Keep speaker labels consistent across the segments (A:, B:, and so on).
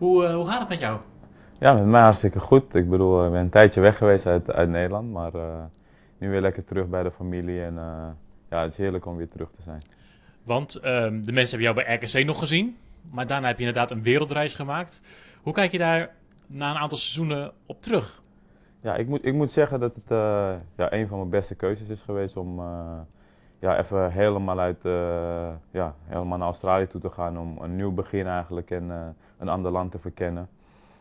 A: Hoe, eh, hoe gaat het met jou?
B: Ja, met mij hartstikke goed. Ik bedoel, eh, ik ben een tijdje weg geweest uit, uit Nederland, maar eh, nu weer lekker terug bij de familie. En ja, het is heerlijk om weer terug te zijn.
A: Want ehm, de mensen hebben jou bij RKC nog gezien, maar daarna heb je inderdaad een wereldreis gemaakt. Hoe kijk je daar na een aantal seizoenen op terug?
B: Ja, ik moet, ik moet zeggen dat het ja, een van mijn beste keuzes is geweest om ja, even helemaal, uit, eh, ja, helemaal naar Australië toe te gaan om een nieuw begin eigenlijk en eh, een ander land te verkennen.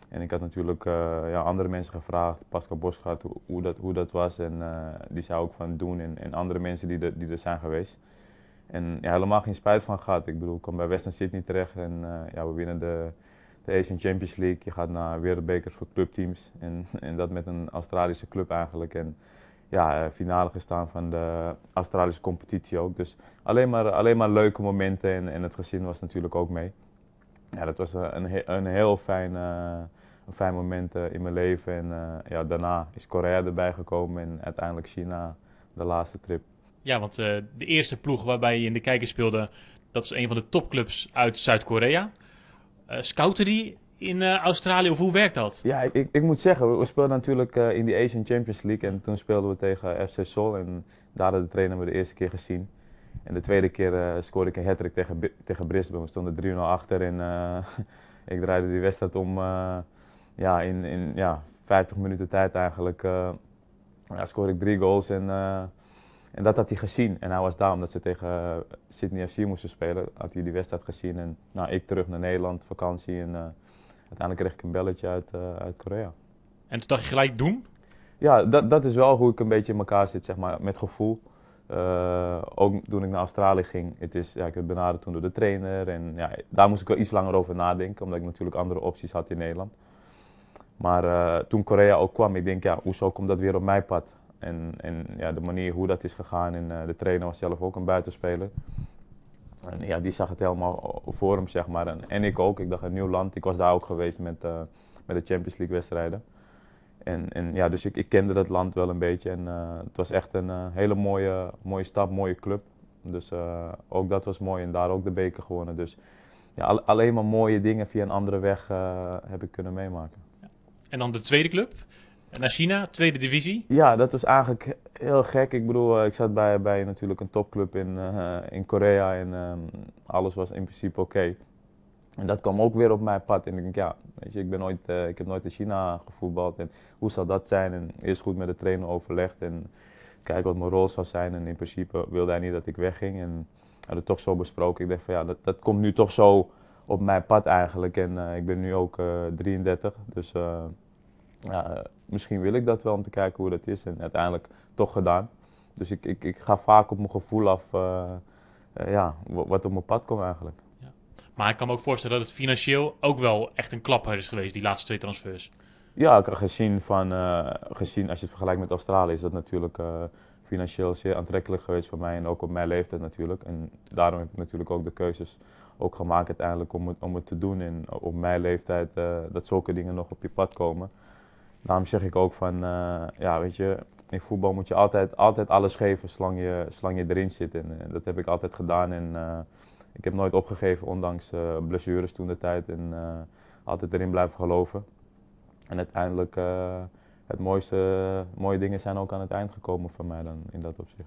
B: En ik had natuurlijk eh, ja, andere mensen gevraagd, Pascal Bos hoe, hoe, dat, hoe dat was. En die zou ook van doen en, en andere mensen die, die er zijn geweest. En ja, helemaal geen spijt van gehad. Ik bedoel, ik kwam bij Western Sydney terecht en ja, we winnen de, de Asian Champions League. Je gaat naar wereldbekers voor clubteams en, en dat met een Australische club eigenlijk. En ja, eh, finale gestaan van de Australische competitie ook. Dus alleen maar, alleen maar leuke momenten en, en het gezin was natuurlijk ook mee. Ja, dat was eh, een, een heel fijn, eh, een fijn moment in mijn leven. En ja, daarna is Korea erbij gekomen en uiteindelijk China, de laatste trip.
A: Ja, want de eerste ploeg waarbij je in de kijker speelde, dat is een van de topclubs uit Zuid-Korea. scouten die in eh, Australië? Of
B: hoe werkt dat? Ja, ik, ik, moet zeggen, we, speelden natuurlijk eh, in de Asian Champions League. En toen speelden we tegen FC Sol. En daar hadden de trainer we de eerste keer gezien. En de tweede keer uh, scoorde ik een hat tegen, tegen Brisbane. We stonden 3-0 achter en ik draaide die wedstrijd om ja, in, in ja, 50 minuten tijd eigenlijk. ja, scoorde ik drie goals en, en dat had hij gezien. En hij was daar omdat ze tegen Sydney FC moesten spelen. Had hij die wedstrijd gezien en nou, ik terug naar Nederland, vakantie. En uiteindelijk kreeg ik een belletje uit, eh, uit Korea. En toen dacht je gelijk doen? Ja, dat, dat is wel hoe ik een beetje in elkaar zit, zeg maar, met gevoel. Eh, ook toen ik naar Australië ging, het is, ja, ik werd benaderd toen door de trainer. En ja, daar moest ik wel iets langer over nadenken, omdat ik natuurlijk andere opties had in Nederland. Maar eh, toen Korea ook kwam, ik denk, ja, hoezo komt dat weer op mijn pad? En, en ja, de manier hoe dat is gegaan en de trainer was zelf ook een buitenspeler. En ja, die zag het helemaal voor hem, zeg maar. En, ik ook. Ik dacht, een nieuw land. Ik was daar ook geweest met, eh, met de Champions League wedstrijden. En, en ja, dus ik, ik kende dat land wel een beetje. En eh, het was echt een eh, hele mooie, mooie stap, mooie club. Dus ook dat was mooi. En daar ook de beker gewonnen. Dus ja, alleen maar mooie dingen via een andere weg heb ik kunnen meemaken.
A: En dan de tweede club. Naar China, tweede divisie?
B: Ja, dat was eigenlijk heel gek. Ik bedoel, eh, ik zat bij, bij natuurlijk een topclub in, eh, in Korea en ehm, alles was in principe oké. En dat kwam ook weer op mijn pad. En ik denk, ja, weet je, ik, ben nooit, eh, ik heb nooit in China gevoetbald. En hoe zal dat zijn? En eerst goed met de trainer overlegd en kijken wat mijn rol zou zijn. En in principe wilde hij niet dat ik wegging. En had het toch zo besproken. Ik dacht van ja, dat, dat komt nu toch zo op mijn pad eigenlijk. En ik ben nu ook 33, dus ja, nou, eh, misschien wil ik dat wel om te kijken hoe dat is. En uiteindelijk toch gedaan. Dus ik, ik, ik ga vaak op mijn gevoel af eh, eh, ja, wat op mijn pad komt eigenlijk. Ja.
A: Maar ik kan me ook voorstellen dat het financieel ook wel echt een klap is geweest, die laatste twee transfers.
B: Ja, gezien, van, gezien als je het vergelijkt met Australië, is dat natuurlijk financieel zeer aantrekkelijk geweest voor mij en ook op mijn leeftijd natuurlijk. En daarom heb ik natuurlijk ook de keuzes ook gemaakt uiteindelijk om het, om het te doen en op mijn leeftijd dat zulke dingen nog op je pad komen. Daarom zeg ik ook van, eh, ja weet je, in voetbal moet je altijd, altijd alles geven zolang je, zolang je erin zit. En eh, dat heb ik altijd gedaan en eh, ik heb nooit opgegeven, ondanks blessures toen de tijd. En altijd erin blijven geloven. En uiteindelijk, het mooiste, mooie dingen zijn ook aan het eind gekomen van mij dan in dat opzicht.